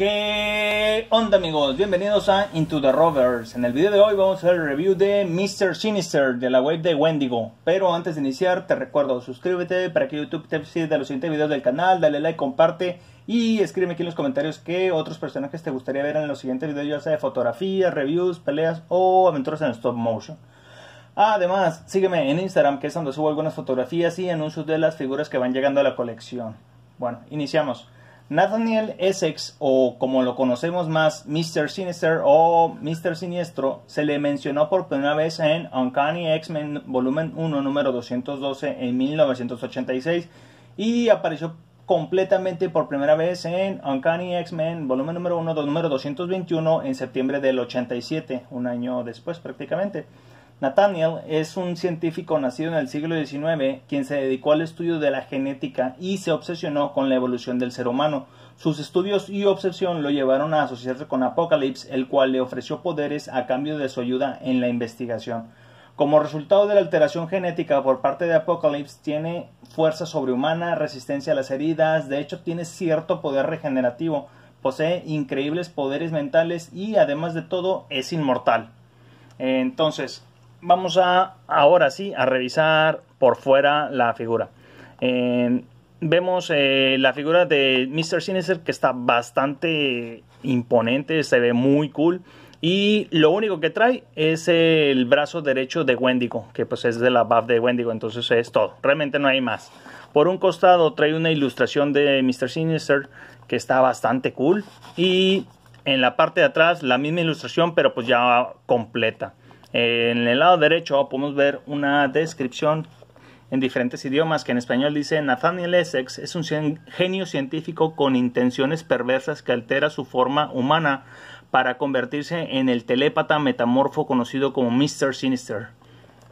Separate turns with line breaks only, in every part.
¿Qué onda amigos? Bienvenidos a Into the Rovers. En el video de hoy vamos a hacer el review de Mr. Sinister de la web de Wendigo. Pero antes de iniciar te recuerdo, suscríbete para que YouTube te de los siguientes videos del canal, dale like, comparte y escríbeme aquí en los comentarios qué otros personajes te gustaría ver en los siguientes videos, ya sea de fotografías, reviews, peleas o aventuras en stop motion. Además, sígueme en Instagram que es donde subo algunas fotografías y anuncios de las figuras que van llegando a la colección. Bueno, iniciamos. Nathaniel Essex, o como lo conocemos más, Mr. Sinister o Mr. Siniestro, se le mencionó por primera vez en Uncanny X-Men Volumen 1, número 212, en 1986, y apareció completamente por primera vez en Uncanny X-Men Volumen número 1, número 221, en septiembre del 87, un año después prácticamente. Nathaniel es un científico nacido en el siglo XIX quien se dedicó al estudio de la genética y se obsesionó con la evolución del ser humano. Sus estudios y obsesión lo llevaron a asociarse con Apocalypse, el cual le ofreció poderes a cambio de su ayuda en la investigación. Como resultado de la alteración genética por parte de Apocalypse, tiene fuerza sobrehumana, resistencia a las heridas, de hecho tiene cierto poder regenerativo, posee increíbles poderes mentales y además de todo es inmortal. Entonces, vamos a ahora sí a revisar por fuera la figura. vemos eh, la figura de Mr. Sinister que está bastante imponente, se ve muy cool. Y lo único que trae es el brazo derecho de Wendigo, que pues es de la buff de Wendigo, entonces es todo, realmente no hay más. Por un costado trae una ilustración de Mr. Sinister que está bastante cool. Y en la parte de atrás la misma ilustración, pero pues ya completa. Eh, en el lado derecho podemos ver una descripción en diferentes idiomas que en español dice Nathaniel Essex es un genio científico con intenciones perversas que altera su forma humana para convertirse en el telépata metamorfo conocido como Mr. Sinister.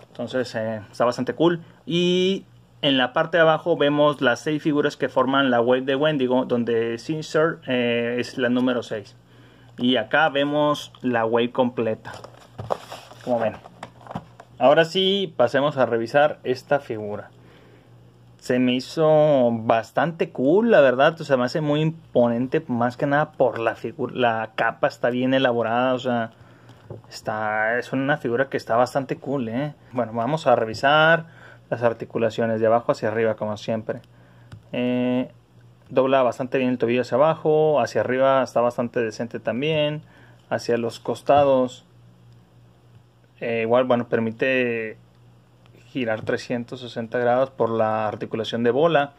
Entonces eh, está bastante cool. Y en la parte de abajo vemos las seis figuras que forman la web de Wendigo, donde Sinister eh, es la número 6. Y acá vemos la web completa como Ahora sí, pasemos a revisar esta figura. Se me hizo bastante cool, la verdad. O sea, me hace muy imponente, más que nada por la figura. La capa está bien elaborada, o sea, está, es una figura que está bastante cool, ¿eh? Bueno, vamos a revisar las articulaciones de abajo hacia arriba, como siempre. Eh, dobla bastante bien el tobillo hacia abajo, hacia arriba está bastante decente también, hacia los costados eh, igual, bueno, permite girar 360 grados por la articulación de bola.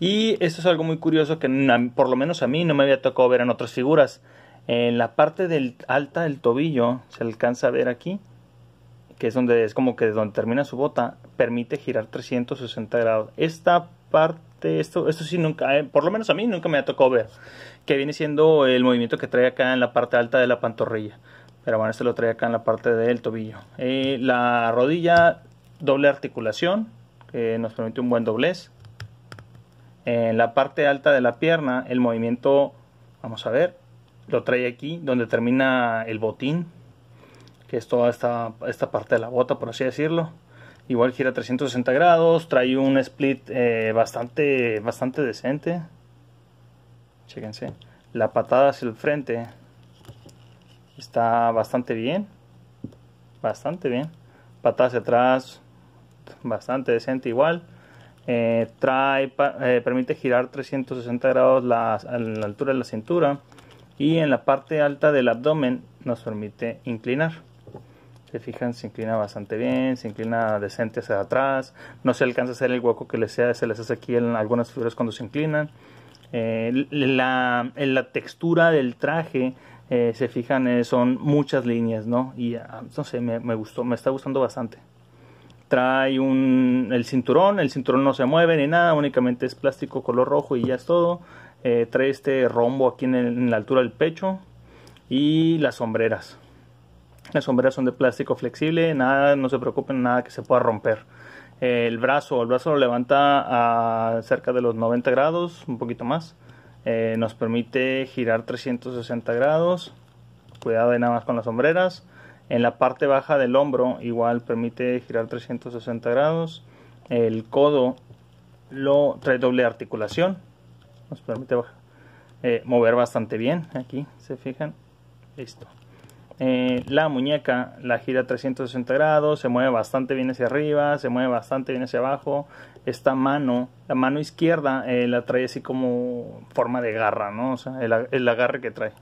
Y esto es algo muy curioso que por lo menos a mí no me había tocado ver en otras figuras. En la parte del alta del tobillo se alcanza a ver aquí, que es donde es como que donde termina su bota, permite girar 360 grados. Esta parte, esto, esto sí nunca, eh, por lo menos a mí nunca me ha tocado ver, que viene siendo el movimiento que trae acá en la parte alta de la pantorrilla. Pero bueno, este lo trae acá en la parte del tobillo. Eh, la rodilla, doble articulación, que nos permite un buen doblez. En la parte alta de la pierna, el movimiento, vamos a ver, lo trae aquí, donde termina el botín, que es toda esta, parte de la bota, por así decirlo. Igual gira 360 grados, trae un split eh, bastante, bastante decente. Chéquense. La patada hacia el frente está bastante bien. Bastante bien. Patada hacia atrás, bastante decente igual. Eh, trae, eh, permite girar 360 grados la, a la altura de la cintura y en la parte alta del abdomen nos permite inclinar. Se fijan, se inclina bastante bien, se inclina decente hacia atrás, no se alcanza a hacer el hueco que les sea, se les hace aquí en algunas figuras cuando se inclinan. Eh, la, textura del traje eh, se fijan, eh, son muchas líneas, ¿no? Y ah, no sé, me, gustó, me está gustando bastante. Trae un, el cinturón, el cinturón no se mueve ni nada, únicamente es plástico color rojo y ya es todo. Eh, trae este rombo aquí en, en, la altura del pecho y las sombreras. Las sombreras son de plástico flexible, nada, no se preocupen, nada que se pueda romper. el brazo, el brazo lo levanta a cerca de los 90 grados, un poquito más eh, nos permite girar 360 grados. Cuidado de nada más con las sombreras. En la parte baja del hombro igual permite girar 360 grados. El codo lo trae doble articulación. Nos permite eh, mover bastante bien. Aquí se fijan. Listo. Eh, la muñeca la gira 360 grados, se mueve bastante bien hacia arriba, se mueve bastante bien hacia abajo. Esta mano, la mano izquierda, eh, la trae así como forma de garra, ¿no? O sea, el, agarre que trae.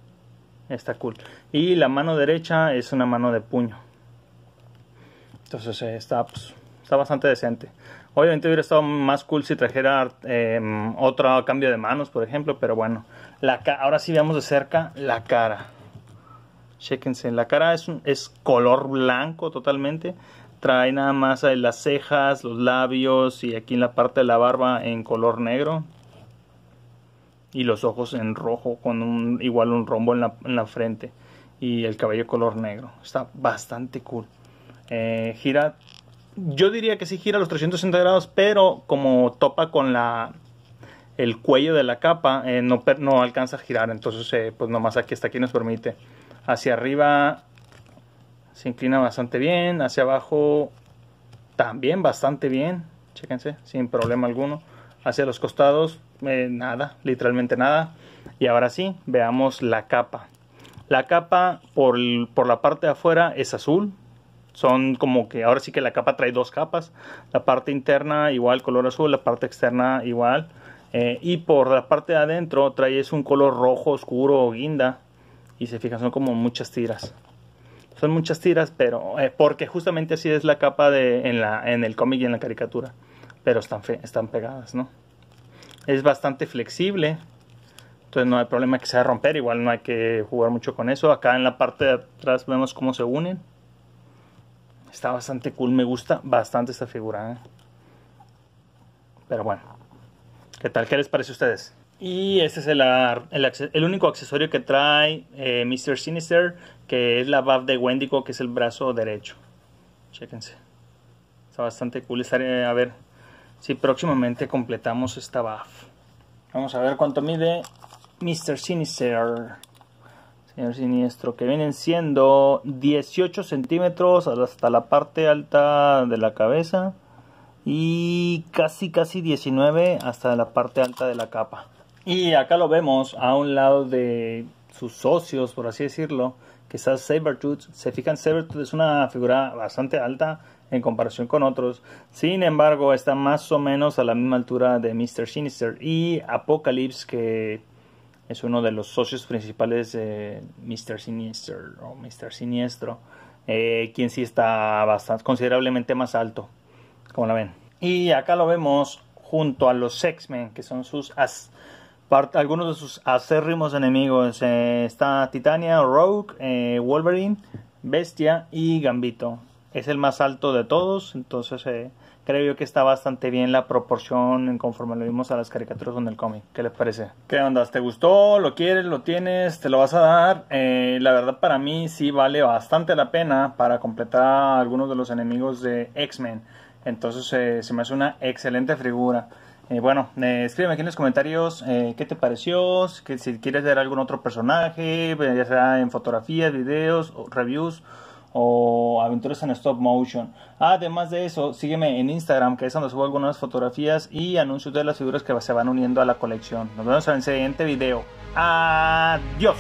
Está cool. Y la mano derecha es una mano de puño. Entonces eh, está, pues, está bastante decente. Obviamente hubiera estado más cool si trajera otro cambio de manos, por ejemplo, pero bueno. La ahora sí veamos de cerca la cara chequense la cara es, es color blanco totalmente. Trae nada más las cejas, los labios y aquí en la parte de la barba en color negro. Y los ojos en rojo con un, igual un rombo en la, en la frente. Y el cabello color negro. Está bastante cool. Eh, gira, yo diría que sí gira los 360 grados, pero como topa con la el cuello de la capa, eh, no, no alcanza a girar. Entonces, eh, pues nomás aquí está aquí nos permite. Hacia arriba se inclina bastante bien, hacia abajo también bastante bien, chéquense, sin problema alguno. Hacia los costados, eh, nada, literalmente nada. Y ahora sí, veamos la capa. La capa por, la parte de afuera es azul. Son como que ahora sí que la capa trae dos capas. La parte interna igual color azul, la parte externa igual. Eh, y por la parte de adentro trae es un color rojo oscuro o guinda. Y se fijan, son como muchas tiras. Son muchas tiras, pero eh, porque justamente así es la capa de, en, la, en el cómic y en la caricatura. Pero están, están pegadas, ¿no? Es bastante flexible. Entonces no hay problema que se va romper. Igual no hay que jugar mucho con eso. Acá en la parte de atrás vemos cómo se unen. Está bastante cool. Me gusta bastante esta figura. ¿eh? Pero bueno. ¿Qué tal? ¿Qué les parece a ustedes? Y este es el, único accesorio que trae eh, Mr. Sinister, que es la buff de Wendigo, que es el brazo derecho. Chéquense. Está bastante cool. Estaré a ver si próximamente completamos esta buff. Vamos a ver cuánto mide Mr. Sinister. Señor Siniestro, que vienen siendo 18 centímetros hasta la parte alta de la cabeza y casi casi 19 hasta la parte alta de la capa. Y acá lo vemos a un lado de sus socios, por así decirlo, que está Sabertooth. Se fijan, Sabertooth es una figura bastante alta en comparación con otros. Sin embargo, está más o menos a la misma altura de Mr. Sinister y Apocalypse, que es uno de los socios principales de Mr. Sinister o Mr. Siniestro, eh, quien sí está bastante, considerablemente más alto, como la ven. Y acá lo vemos junto a los X-Men, que son sus as algunos de sus acérrimos enemigos. Eh, está Titania, Rogue, eh, Wolverine, Bestia y Gambito. Es el más alto de todos, entonces eh, creo yo que está bastante bien la proporción conforme lo vimos a las caricaturas con el cómic. ¿Qué les parece? ¿Qué onda? ¿Te gustó? ¿Lo quieres? ¿Lo tienes? ¿Te lo vas a dar? la verdad para mí sí vale bastante la pena para completar algunos de los enemigos de X-Men. Entonces se me hace una excelente figura. Eh, bueno, eh, escríbeme aquí en los comentarios eh, qué te pareció, si quieres ver algún otro personaje, ya sea en fotografías, videos, reviews o aventuras en stop motion. Además de eso, sígueme en Instagram, que es donde subo algunas fotografías y anuncios de las figuras que se van uniendo a la colección. Nos vemos en el siguiente video. Adiós.